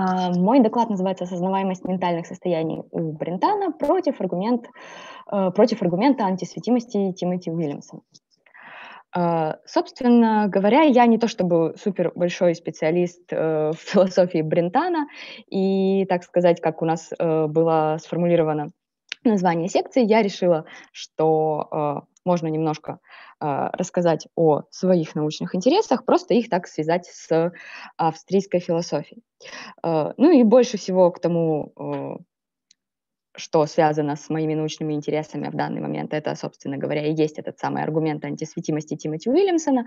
А, мой доклад называется «Осознаваемость ментальных состояний у Брентана против, аргумент, э, против аргумента антисветимости Тимоти Уильямса». Собственно говоря, я не то чтобы супер большой специалист э, в философии Брентана, и, так сказать, как у нас э, было сформулировано название секции, я решила, что можно немножко э, рассказать о своих научных интересах, просто их так связать с австрийской философией. Э, ну и больше всего к тому, э, что связано с моими научными интересами в данный момент, это, собственно говоря, и есть этот самый аргумент антисветимости Тимоти Уильямсона,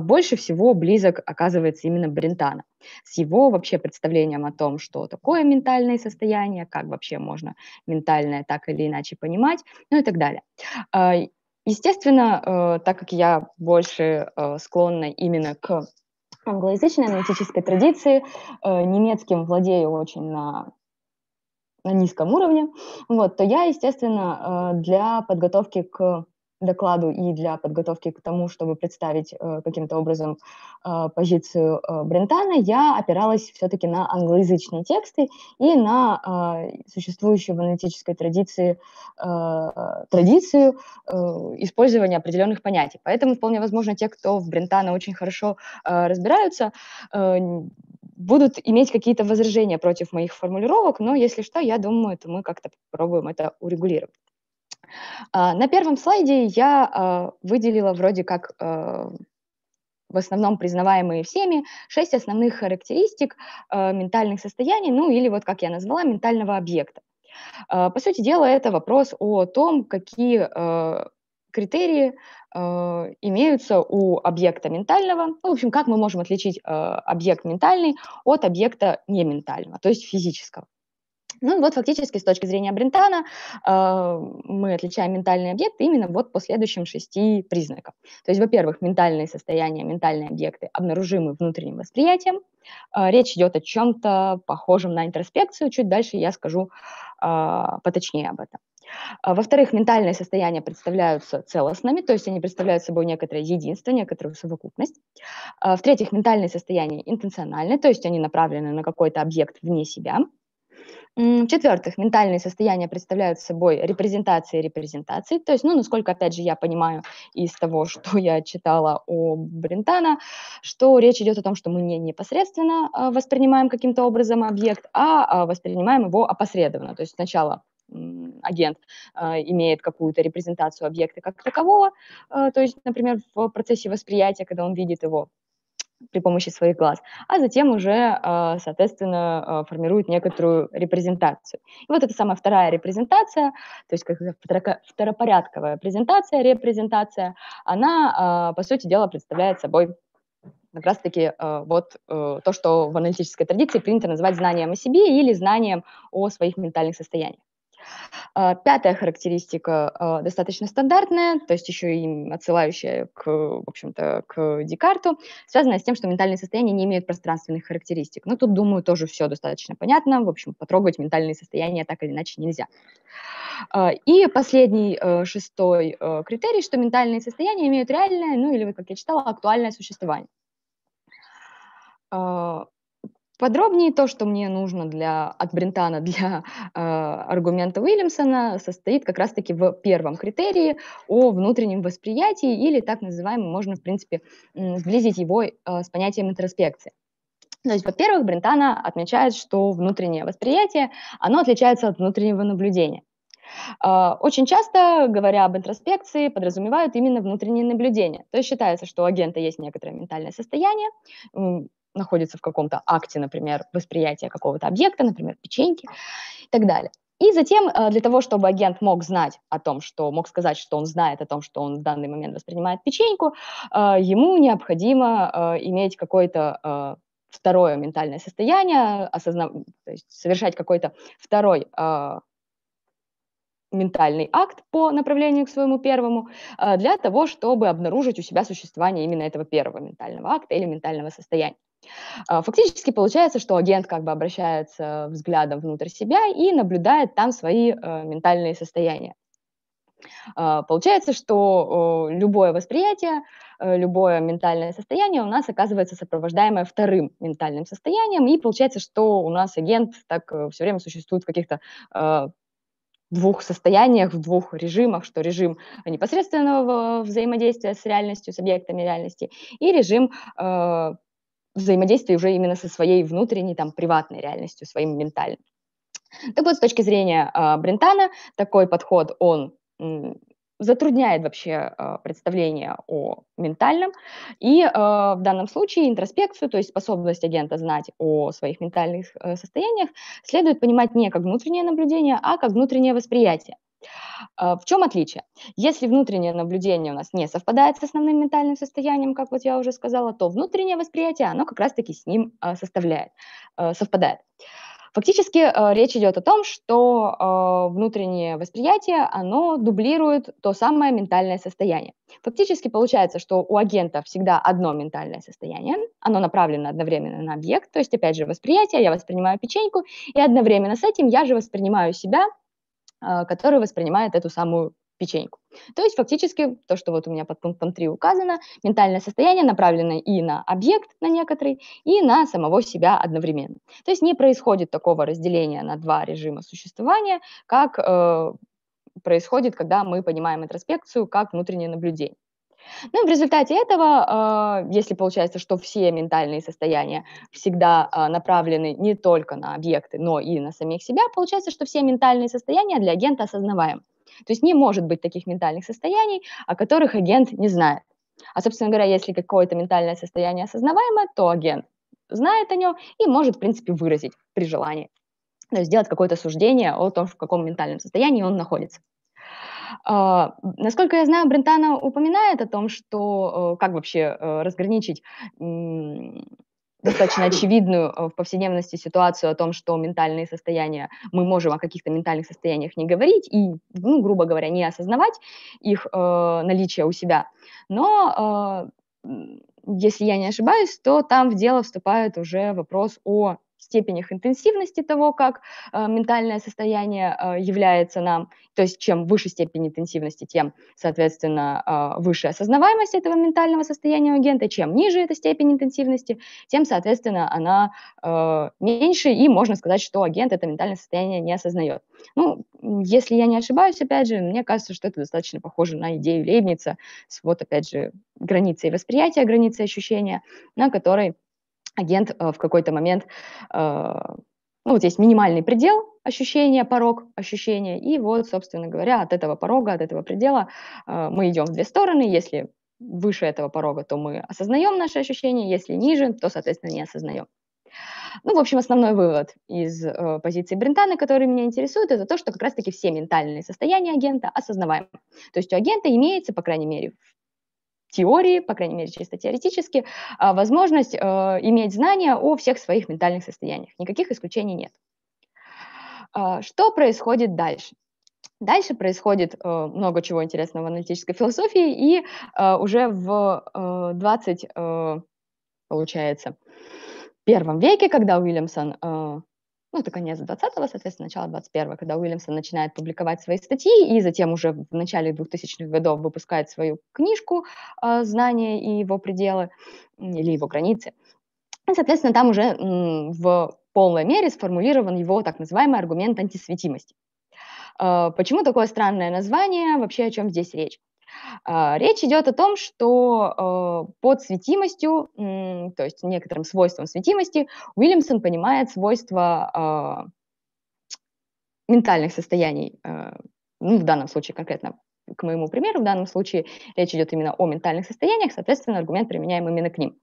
больше всего близок оказывается именно Брентана с его вообще представлением о том, что такое ментальное состояние, как вообще можно ментальное так или иначе понимать, ну и так далее. Естественно, э, так как я больше э, склонна именно к англоязычной аналитической традиции, э, немецким владею очень на на низком уровне, вот, то я, естественно, для подготовки к докладу и для подготовки к тому, чтобы представить э, каким-то образом э, позицию э, Брентана, я опиралась все-таки на англоязычные тексты и на э, существующую в аналитической традиции э, традицию э, использования определенных понятий. Поэтому вполне возможно, те, кто в Брентана очень хорошо э, разбираются, э, будут иметь какие-то возражения против моих формулировок, но если что, я думаю, то мы как-то попробуем это урегулировать. А, на первом слайде я а, выделила вроде как а, в основном признаваемые всеми, шесть основных характеристик ментальных состояний, ну или вот как я назвала, ментального объекта. по сути дела, это вопрос о том, какие критерии имеются у объекта ментального. Ну, в общем, как мы можем отличить объект ментальный от объекта нементального, то есть физического. Ну вот фактически с точки зрения Брентана э, мы отличаем ментальный объект именно вот по следующим шести признакам. То есть, во-первых, ментальные состояния, ментальные объекты обнаружимы внутренним восприятием. Э, речь идет о чем-то похожем на интроспекцию. Чуть дальше я скажу э, поточнее об этом. Э, во-вторых, ментальные состояния представляются целостными, то есть они представляют собой некоторое единство, некоторую совокупность. Э, в-третьих, ментальные состояния интенциональны, то есть они направлены на какой-то объект вне себя. В-четвертых, ментальные состояния представляют собой репрезентации репрезентаций, то есть, ну, насколько, опять же, я понимаю из того, что я читала у Брентана, что речь идет о том, что мы не непосредственно а, воспринимаем каким-то образом объект, а, а воспринимаем его опосредованно, то есть сначала агент э, имеет какую-то репрезентацию объекта как такового, э, то есть, например, в процессе восприятия, когда он видит его, при помощи своих глаз, а затем уже, э, соответственно, э, формирует некоторую репрезентацию. И вот это самая вторая репрезентация, то есть как второпорядковая презентация, репрезентация, она, э, по сути дела, представляет собой как раз-таки вот то, что в аналитической традиции принято называть знанием о себе или знанием о своих ментальных состояниях. А, пятая характеристика а, достаточно стандартная, то есть еще и отсылающая к, в общем-то, к Декарту, связанная с тем, что ментальные состояния не имеют пространственных характеристик. Но ну, тут, думаю, тоже все достаточно понятно. В общем, потрогать ментальные состояния так или иначе нельзя. А, и последний, э, шестой э, критерий, что ментальные состояния имеют реальное, ну или, как я читала, актуальное существование. Подробнее то, что мне нужно для, от Брентана для э, аргумента Уильямсона, состоит как раз-таки в первом критерии о внутреннем восприятии или так называемом, можно, в принципе, сблизить его э, с понятием интроспекции. То есть, во-первых, Брентана отмечает, что внутреннее восприятие, оно отличается от внутреннего наблюдения. А, очень часто, говоря об интроспекции, подразумевают именно внутреннее наблюдение То есть считается, что у агента есть некоторое ментальное состояние, находится в каком-то акте, например, восприятия какого-то объекта, например, печеньки и так далее. И затем э, для того, чтобы агент мог знать о том, что мог сказать, что он знает о том, что он в данный момент воспринимает печеньку, э, ему необходимо э, иметь какое-то второе ментальное состояние, осозна... то есть совершать какой-то второй ментальный акт по направлению к своему первому для того, чтобы обнаружить у себя существование именно этого первого ментального акта или ментального состояния. А, фактически получается, что агент как бы обращается взглядом внутрь себя и наблюдает там свои э, ментальные состояния. А, получается, что э, любое восприятие, э, любое ментальное состояние у нас оказывается сопровождаемое вторым ментальным состоянием, и получается, что у нас агент так все время существует в каких-то двух состояниях, в двух режимах, что режим непосредственного взаимодействия с реальностью, с объектами реальности, и режим взаимодействии уже именно со своей внутренней, там, приватной реальностью, своим ментальным. Так вот, с точки зрения э, Брентана, такой подход, он затрудняет вообще э, представление о ментальном. И э, в данном случае интроспекцию, то есть способность агента знать о своих ментальных э, состояниях, следует понимать не как внутреннее наблюдение, а как внутреннее восприятие. А, в чем отличие? Если внутреннее наблюдение у нас не совпадает с основным ментальным состоянием, как вот я уже сказала, то внутреннее восприятие, оно как раз-таки с ним а, составляет, а, совпадает. Фактически речь идет о том, что внутреннее восприятие, оно дублирует то самое ментальное состояние. Фактически получается, что у агента всегда одно ментальное состояние, оно направлено одновременно на объект, то есть, опять же, восприятие, я воспринимаю печеньку, и одновременно с этим я же воспринимаю себя а, который воспринимает эту самую печеньку. То есть фактически то, что вот у меня под пунктом 3 указано, ментальное состояние направлено и на объект, на некоторый, и на самого себя одновременно. То есть не происходит такого разделения на два режима существования, как э, происходит, когда мы понимаем интроспекцию как внутреннее наблюдение. Ну, в результате этого, а, если получается, что все ментальные состояния всегда а, направлены не только на объекты, но и на самих себя, получается, что все ментальные состояния для агента осознаваем. То есть не может быть таких ментальных состояний, о которых агент не знает. А, собственно говоря, если какое-то ментальное состояние осознаваемо, то агент знает о нем и может, в принципе, выразить при желании. То есть сделать какое-то суждение о том, в каком ментальном состоянии он находится. А, насколько я знаю, Брентано упоминает о том, что э, как вообще э, разграничить достаточно очевидную э, в повседневности ситуацию о том, что ментальные состояния, мы можем о каких-то ментальных состояниях не говорить и, ну, грубо говоря, не осознавать их э, наличие у себя. Но, э, если я не ошибаюсь, то там в дело вступает уже вопрос о степенях интенсивности того, как э, ментальное состояние э, является нам, то есть чем выше степень интенсивности, тем, соответственно, э, выше осознаваемость этого ментального состояния агента, чем ниже эта степень интенсивности, тем, соответственно, она э, меньше, и можно сказать, что агент это ментальное состояние не осознает. Ну, если я не ошибаюсь, опять же, мне кажется, что это достаточно похоже на идею Лейбница с вот, опять же, границей восприятия, границей ощущения, на которой агент э, в какой-то момент, э, ну вот есть минимальный предел ощущения, порог ощущения, и вот, собственно говоря, от этого порога, от этого предела э, мы идем в две стороны, если выше этого порога, то мы осознаем наши ощущения, если ниже, то, соответственно, не осознаем. Ну, в общем, основной вывод из э, позиции Брентана, который меня интересует, это то, что как раз-таки все ментальные состояния агента осознаваемы. То есть у агента имеется, по крайней мере, теории, по крайней мере, чисто теоретически, а, возможность э, иметь знания о всех своих ментальных состояниях. Никаких исключений нет. А, что происходит дальше? Дальше происходит э, много чего интересного в аналитической философии, и э, уже в 20, получается, первом веке, когда Уильямсон ну, это конец 20-го, соответственно, начало 21-го, когда Уильямсон начинает публиковать свои статьи и затем уже в начале 2000-х годов выпускает свою книжку а, «Знания и его пределы» или «Его границы». И, соответственно, там уже в полной мере сформулирован его так называемый аргумент антисветимости. А, почему такое странное название? Вообще о чем здесь речь? А, речь идет о том, что э, под светимостью, то есть некоторым свойством светимости, Уильямсон понимает свойства э, ментальных состояний, э, ну, в данном случае конкретно к моему примеру, в данном случае речь идет именно о ментальных состояниях, соответственно, аргумент применяем именно к ним.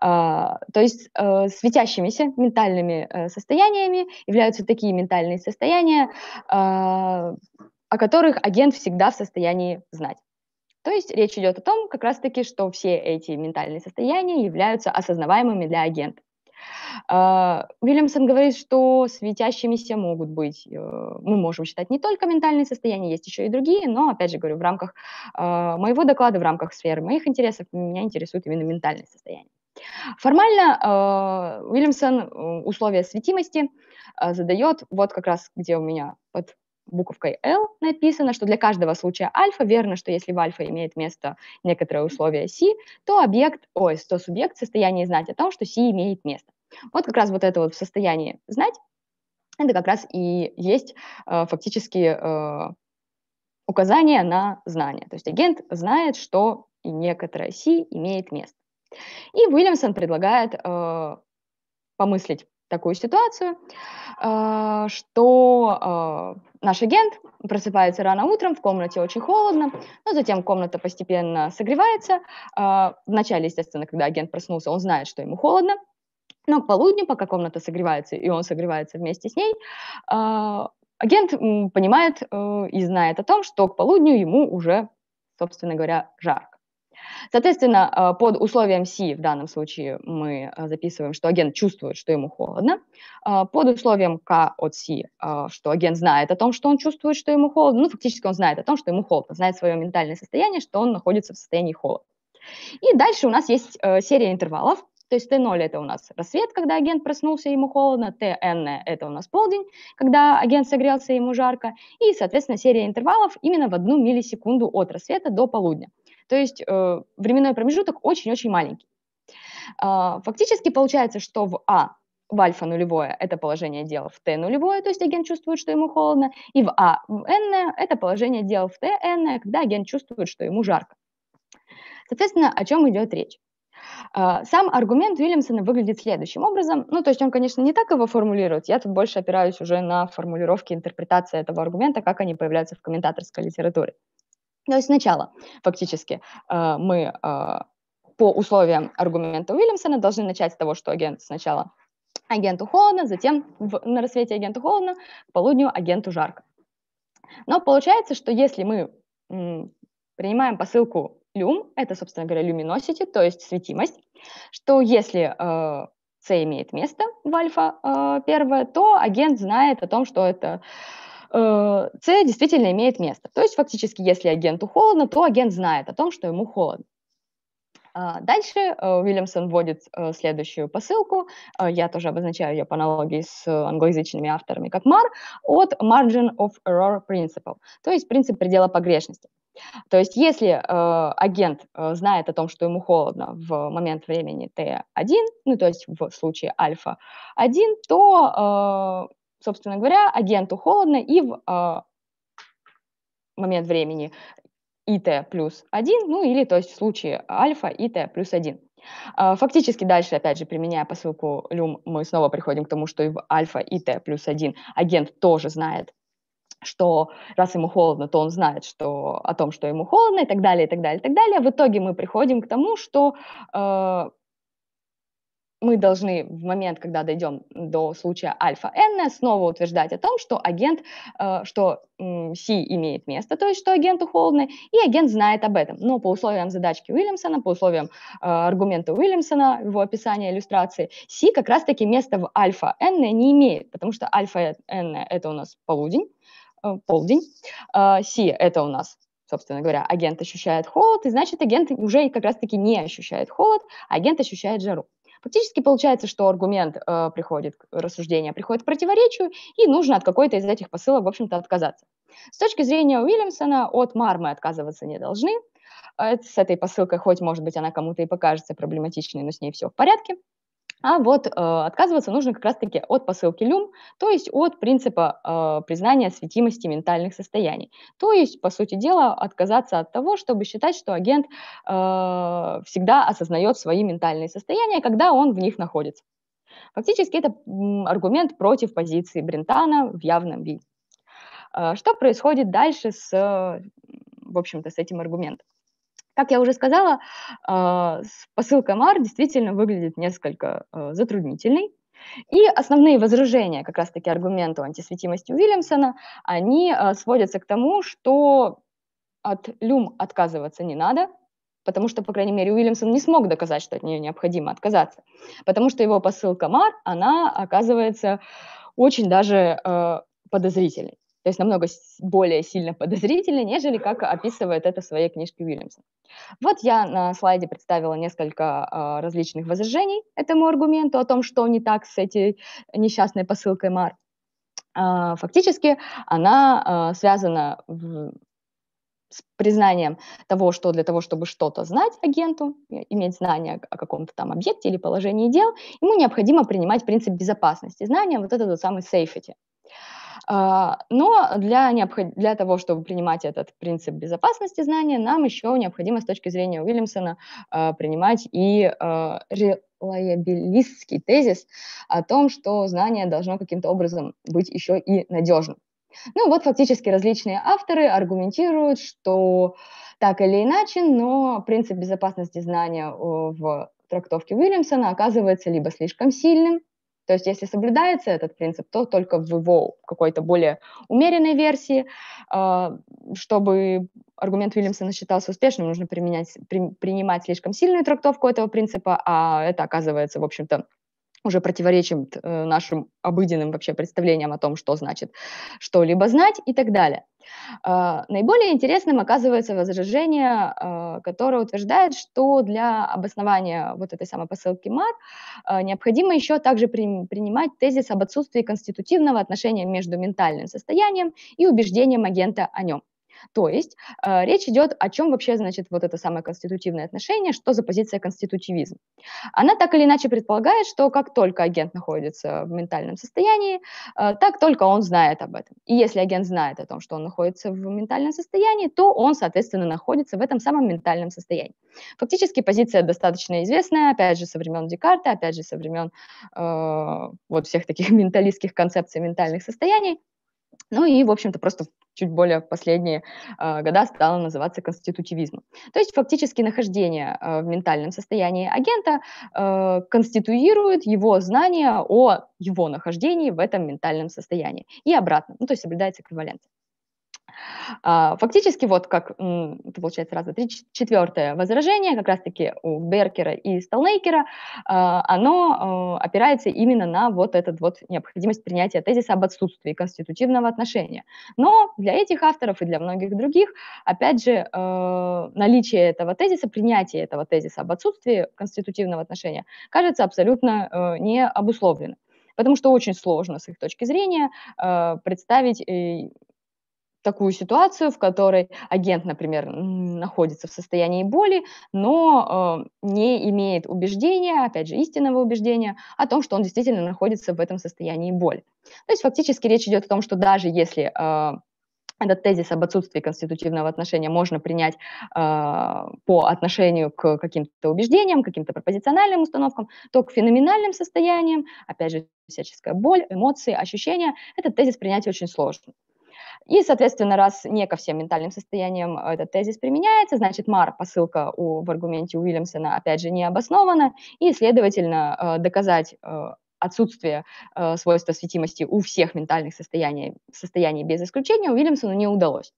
А, то есть светящимися ментальными состояниями являются такие ментальные состояния, о которых агент всегда в состоянии знать. То есть речь идет о том, как раз-таки, что все эти ментальные состояния являются осознаваемыми для агента. Вильямсон а, говорит, что светящимися могут быть, э, мы можем считать не только ментальные состояния, есть еще и другие, но, опять же говорю, в рамках а, моего доклада, в рамках сферы моих интересов, меня интересует именно ментальное состояние. Формально а, Уильямсон э, условия светимости задает, вот как раз где у меня под буковкой L написано, что для каждого случая альфа верно, что если в альфа имеет место некоторое условие C, то объект, ой, то субъект в состоянии знать о том, что C имеет место. Вот как раз вот это вот в состоянии знать, это как раз и есть э, фактически э, указание на знание. То есть агент знает, что и некоторое C имеет место. И Уильямсон предлагает э, помыслить такую ситуацию, э, что э, наш агент просыпается рано утром, в комнате очень холодно, но затем комната постепенно согревается. Э, Вначале, естественно, когда агент проснулся, он знает, что ему холодно, но к полудню, пока комната согревается, и он согревается вместе с ней, агент понимает и знает о том, что к полудню ему уже, собственно говоря, жарко. Соответственно, э, под условием C в данном случае мы э, записываем, что агент чувствует, что ему холодно. Э, под условием К от C, что агент знает о том, что он чувствует, что ему холодно. Ну, фактически он знает о том, что ему холодно, знает свое ментальное состояние, что он находится в состоянии холода. И дальше у нас есть серия интервалов. То есть t – это у нас рассвет, когда агент проснулся, ему холодно, ТН – это у нас полдень, когда агент согрелся, ему жарко, и, соответственно, серия интервалов именно в одну миллисекунду от рассвета до полудня. То есть э, временной промежуток очень-очень маленький. Э, фактически получается, что в А в альфа нулевое – это положение дел в Т нулевое, то есть агент чувствует, что ему холодно, и в А в н это положение дел в Т н, когда агент чувствует, что ему жарко. Соответственно, о чем идет речь? А, сам аргумент Уильямсона выглядит следующим образом. Ну, то есть он, конечно, не так его формулирует. Я тут больше опираюсь уже на формулировки интерпретации этого аргумента, как они появляются в комментаторской литературе. То ну есть сначала, фактически, э, мы э, по условиям аргумента Уильямсона должны начать с того, что агент сначала агенту холодно, затем в, на рассвете агенту холодно, к полудню агенту жарко. Но получается, что если мы м, принимаем посылку люм, это, собственно говоря, люминосити, то есть светимость, что если э, C имеет место в альфа э, первое, то агент знает о том, что это Э, с действительно имеет место. То есть фактически, если агенту холодно, то агент знает о том, что ему холодно. А, дальше э, Уильямсон вводит э, следующую посылку, я тоже обозначаю ее по аналогии с англоязычными авторами, как MAR, от Margin of Error Principle, то есть принцип предела погрешности. То есть если агент знает о том, что ему холодно в момент времени Т1, ну то есть в случае альфа-1, то собственно говоря, агенту холодно, и в э, момент времени ИТ плюс 1, ну или, то есть, в случае альфа ИТ плюс 1. А, фактически дальше, опять же, применяя посылку люм, мы снова приходим к тому, что и в альфа и т плюс один агент тоже знает что раз ему холодно, то он знает что, о том, что ему холодно, и так далее, и так далее, и так далее. В итоге мы приходим к тому, что а, мы должны в момент, когда дойдем до случая альфа-Н, снова утверждать о том, что агент, э, что c имеет место, то есть что агенту холодно, и агент знает об этом. Но по условиям задачки Уильямсона, по условиям э, аргумента Уильямсона, его описания иллюстрации, c как раз-таки место в альфа-Н не имеет, потому что альфа-Н – это у нас полудень, э, полдень, c это у нас собственно говоря, агент ощущает холод, и значит, агент уже как раз-таки не ощущает холод, а агент ощущает жару. Фактически получается, что аргумент э, приходит, рассуждение приходит к противоречию, и нужно от какой-то из этих посылок, в общем-то, отказаться. С точки зрения Уильямсона, от мар мы отказываться не должны. Э, с этой посылкой, хоть, может быть, она кому-то и покажется проблематичной, но с ней все в порядке. А вот э, отказываться нужно как раз-таки от посылки люм, то есть от принципа э, признания светимости ментальных состояний. То есть, по сути дела, отказаться от того, чтобы считать, что агент э, всегда осознает свои ментальные состояния, когда он в них находится. Фактически это аргумент против позиции Брентана в явном виде. Э, что происходит дальше с, э, в общем-то, с этим аргументом? Как я уже сказала, а, посылка МАР действительно выглядит несколько а, затруднительной. И основные возражения, как раз-таки аргументу антисветимости Уильямсона, они а, сводятся к тому, что от люм отказываться не надо, потому что, по крайней мере, Уильямсон не смог доказать, что от нее необходимо отказаться, потому что его посылка Мар, она оказывается очень даже э, подозрительной то есть намного более сильно подозрительны, нежели как описывает это в своей книжке Уильямсон. Вот я на слайде представила несколько э, различных возражений этому аргументу о том, что не так с этой несчастной посылкой Мар. Э, фактически она э, связана в, с признанием того, что для того, чтобы что-то знать агенту, иметь знание о каком-то там объекте или положении дел, ему необходимо принимать принцип безопасности, знания, вот этот вот самый safety. А, но для, необход... для того, чтобы принимать этот принцип безопасности знания, нам еще необходимо с точки зрения Уильямсона а, принимать и а, релайабилистский тезис о том, что знание должно каким-то образом быть еще и надежным. Ну вот фактически различные авторы аргументируют, что так или иначе, но принцип безопасности знания в трактовке Уильямсона оказывается либо слишком сильным, то есть если соблюдается этот принцип, то только в его какой-то более умеренной версии, а, чтобы аргумент Уильямсона считался успешным, нужно применять, при, принимать слишком сильную трактовку этого принципа, а это оказывается, в общем-то, уже противоречим э, нашим обыденным вообще представлениям о том, что значит что-либо знать и так далее. А, наиболее интересным оказывается возражение, а, которое утверждает, что для обоснования вот этой самой посылки МАР а, необходимо еще также принимать тезис об отсутствии конститутивного отношения между ментальным состоянием и убеждением агента о нем. То есть э, речь идет о чем вообще значит вот это самое конститутивное отношение, что за позиция конститутивизм. Она так или иначе предполагает, что как только агент находится в ментальном состоянии, э, так только он знает об этом. И если агент знает о том, что он находится в ментальном состоянии, то он, соответственно, находится в этом самом ментальном состоянии. Фактически позиция достаточно известная, опять же, со времен Декарта, опять же, со времен э, вот всех таких менталистских концепций ментальных состояний – ну и, в общем-то, просто чуть более последние э, года стало называться конститутивизмом. То есть фактически нахождение э, в ментальном состоянии агента э, конституирует его знание о его нахождении в этом ментальном состоянии и обратно, ну, то есть соблюдается эквивалентность. А, фактически вот как, это получается раз, три, четвертое возражение как раз-таки у Беркера и Столнейкера, а, оно а, опирается именно на вот этот вот необходимость принятия тезиса об отсутствии конститутивного отношения. Но для этих авторов и для многих других, опять же, наличие этого тезиса, принятие этого тезиса об отсутствии конститутивного отношения кажется абсолютно не обусловлено потому что очень сложно с их точки зрения представить э, такую ситуацию, в которой агент, например, находится в состоянии боли, но э, не имеет убеждения, опять же, истинного убеждения о том, что он действительно находится в этом состоянии боли. То есть фактически речь идет о том, что даже если э, этот тезис об отсутствии конститутивного отношения можно принять э, по отношению к каким-то убеждениям, каким-то пропозициональным установкам, то к феноменальным состояниям, опять же, всяческая боль, эмоции, ощущения, этот тезис принять очень сложно. И, соответственно, раз не ко всем ментальным состояниям э, этот тезис применяется, значит, Мар посылка у, в аргументе Уильямсона, опять же, не обоснована, и, следовательно, э, доказать э, отсутствие э, свойства светимости у всех ментальных состояний, состояний без исключения Уильямсону не удалось.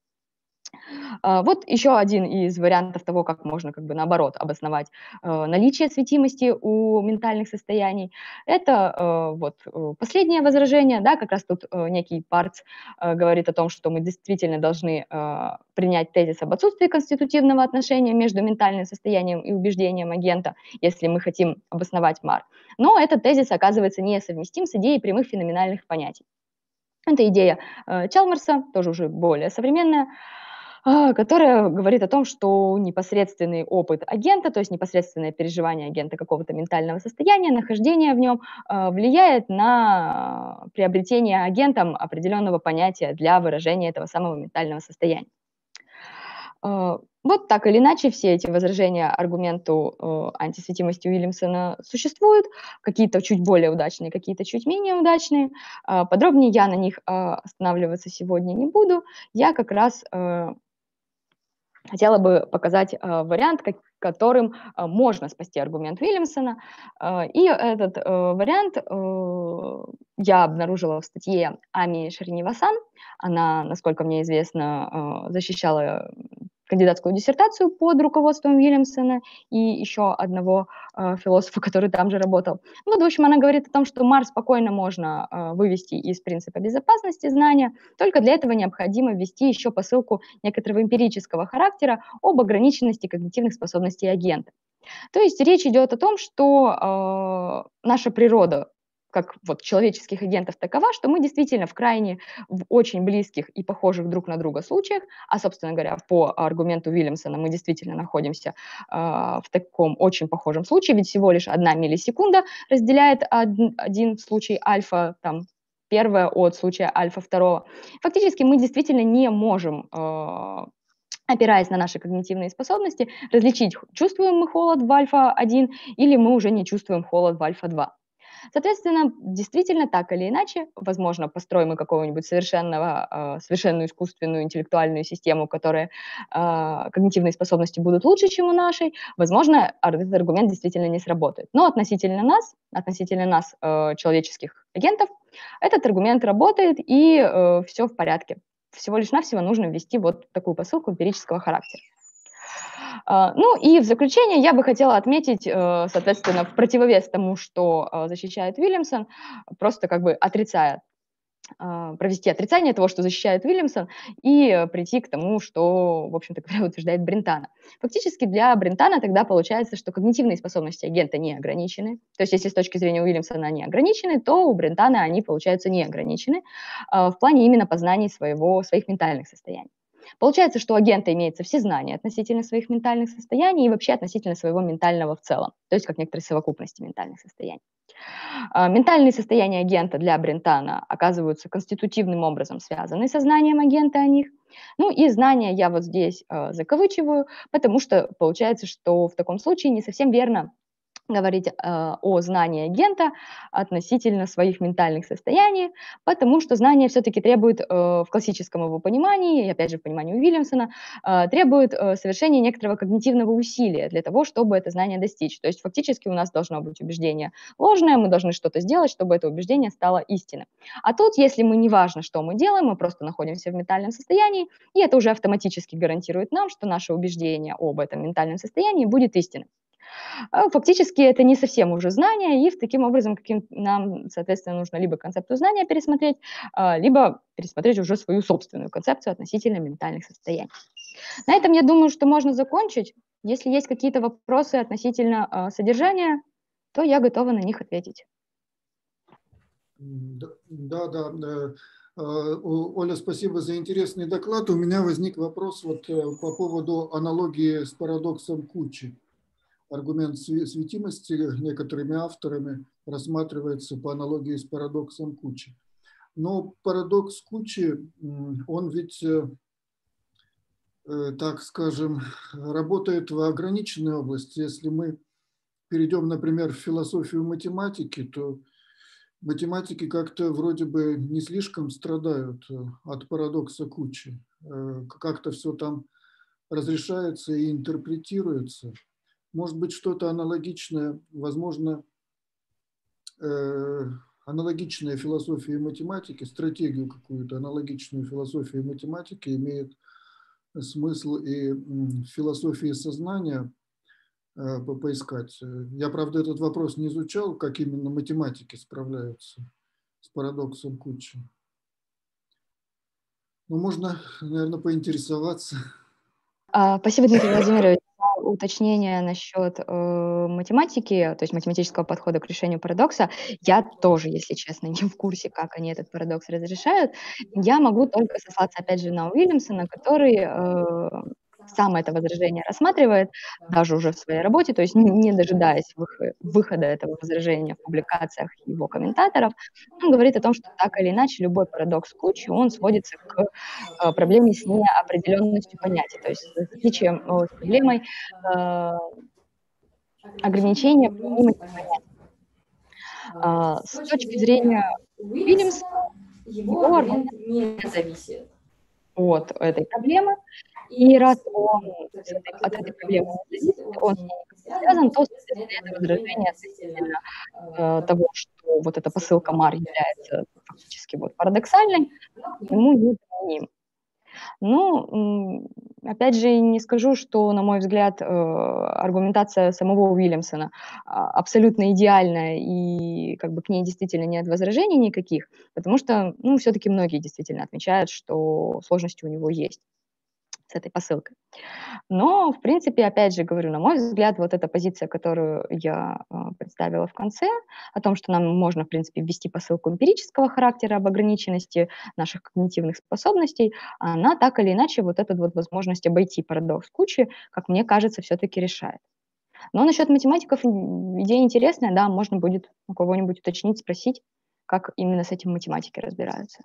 А, вот еще один из вариантов того, как можно как бы наоборот обосновать э, наличие светимости у ментальных состояний. Это э, вот э, последнее возражение, да, как раз тут некий парц говорит о том, что мы действительно должны принять тезис об отсутствии конститутивного отношения между ментальным состоянием и убеждением агента, если мы хотим обосновать МАР. Но этот тезис оказывается несовместим с идеей прямых феноменальных понятий. Это идея Чалмарса, тоже уже более современная, а, которая говорит о том, что непосредственный опыт агента, то есть непосредственное переживание агента какого-то ментального состояния, нахождение в нем а, влияет на приобретение агентом определенного понятия для выражения этого самого ментального состояния. А, вот так или иначе все эти возражения аргументу э, антисветимости Уильямсона существуют, какие-то чуть более удачные, какие-то чуть менее удачные. подробнее я на них останавливаться сегодня не буду. Я как раз э, хотела бы показать э, вариант, как, которым э, можно спасти аргумент Уильямсона. Э, а, и этот э, вариант э, я обнаружила в статье Ами Шринивасан. Она, насколько мне известно, э, защищала кандидатскую диссертацию под руководством Вильямсона и еще одного э, философа, который там же работал. Ну, в общем, она говорит о том, что Марс спокойно можно э, вывести из принципа безопасности знания, только для этого необходимо ввести еще посылку некоторого эмпирического характера об ограниченности когнитивных способностей агента. То есть речь идет о том, что э, наша природа как вот человеческих агентов такова, что мы действительно в крайне в очень близких и похожих друг на друга случаях, а, собственно говоря, по аргументу Вильямсона мы действительно находимся э, в таком очень похожем случае, ведь всего лишь одна миллисекунда разделяет од один случай альфа там первое от случая альфа второго. Фактически мы действительно не можем э, опираясь на наши когнитивные способности, различить, чувствуем мы холод в альфа-1 или мы уже не чувствуем холод в альфа-2. Соответственно, действительно, так или иначе, возможно, построим мы какого-нибудь совершенного, а, совершенную искусственную интеллектуальную систему, которая а, когнитивные способности будут лучше, чем у нашей, возможно, а, этот аргумент действительно не сработает. Но относительно нас, относительно нас, человеческих агентов, этот аргумент работает, и все в порядке всего лишь навсего нужно ввести вот такую посылку эмпирического характера. А, ну и в заключение я бы хотела отметить, э, соответственно, в противовес тому, что э, защищает Уильямсон, просто как бы отрицая а, провести отрицание того, что защищает Уильямсон, и э, прийти к тому, что, в общем-то говоря, утверждает Брентана. Фактически для Брентана тогда получается, что когнитивные способности агента не ограничены. То есть если с точки зрения Уильямсона они ограничены, то у Брентана они, получаются не ограничены а, в плане именно познаний своего, своих ментальных состояний. Получается, что у агента имеется все знания относительно своих ментальных состояний и вообще относительно своего ментального в целом, то есть как некоторой совокупности ментальных состояний. А, ментальные состояния агента для Брентана оказываются конститутивным образом связаны со знанием агента о них. Ну и знания я вот здесь э, закавычиваю, потому что получается, что в таком случае не совсем верно говорить э, о знании агента относительно своих ментальных состояний, потому что знание все-таки требует э, в классическом его понимании, и опять же в понимании Уильямсона, э, требует совершения некоторого когнитивного усилия для того, чтобы это знание достичь. То есть фактически у нас должно быть убеждение ложное, мы должны что-то сделать, чтобы это убеждение стало истинным. А тут, если мы не важно, что мы делаем, мы просто находимся в ментальном состоянии, и это уже автоматически гарантирует нам, что наше убеждение об этом ментальном состоянии будет истинным. А фактически это не совсем уже знание, и таким образом каким нам, соответственно, нужно либо концепцию знания пересмотреть, а, либо пересмотреть уже свою собственную концепцию относительно ментальных состояний. На этом, я думаю, что можно закончить. Если есть какие-то вопросы относительно а, содержания, то я готова на них ответить. Да, да. да. Э, э, Оля, спасибо за интересный доклад. У меня возник вопрос вот э, по поводу аналогии с парадоксом Кучи аргумент светимости некоторыми авторами рассматривается по аналогии с парадоксом Кучи. Но парадокс Кучи, он ведь, э, э, так скажем, работает в ограниченной области. Если мы перейдем, например, в философию математики, то математики как-то вроде бы не слишком страдают э, от парадокса Кучи. Как-то все там разрешается и интерпретируется. Может быть, что-то аналогичное, возможно, э, аналогичная философия математики, стратегию какую-то аналогичную философии математики имеет смысл и философии сознания э, поискать. Я, правда, этот вопрос не изучал, как именно математики справляются с парадоксом Кучи. Но ну, можно, наверное, поинтересоваться. А, спасибо, Дмитрий Владимирович уточнение насчет э, математики, то есть математического подхода к решению парадокса. Я тоже, если честно, не в курсе, как они этот парадокс разрешают. Я могу только сослаться, опять же, на Уильямсона, который э, а. сам это возражение рассматривает, даже уже в своей работе, то есть не дожидаясь выхода этого возражения в публикациях его комментаторов, он говорит о том, что так или иначе любой парадокс кучи, он сводится к э, проблеме с неопределенностью понятий, то есть с отличием, э, с проблемой э, ограничения применимости понятий. А, с точки зрения Уильямса, его аргумент не зависит от этой проблемы, и раз он от этой проблемы он связан, то, это раздражение относительно э, того, что вот эта посылка Мар является фактически вот парадоксальной, ему не применим. Ну, опять же, не скажу, что, на мой взгляд, э, аргументация самого Уильямсона а, абсолютно идеальная и как бы к ней действительно нет возражений никаких, потому что, ну, все-таки многие действительно отмечают, что сложности у него есть с этой посылкой. Но, в принципе, опять же говорю, на мой взгляд, вот эта позиция, которую я э, представила в конце, о том, что нам можно, в принципе, ввести посылку эмпирического характера об ограниченности наших когнитивных способностей, она так или иначе вот эту вот возможность обойти парадокс кучи, как мне кажется, все-таки решает. Но насчет математиков идея интересная, да, можно будет у кого-нибудь уточнить, спросить, как именно с этим математики разбираются.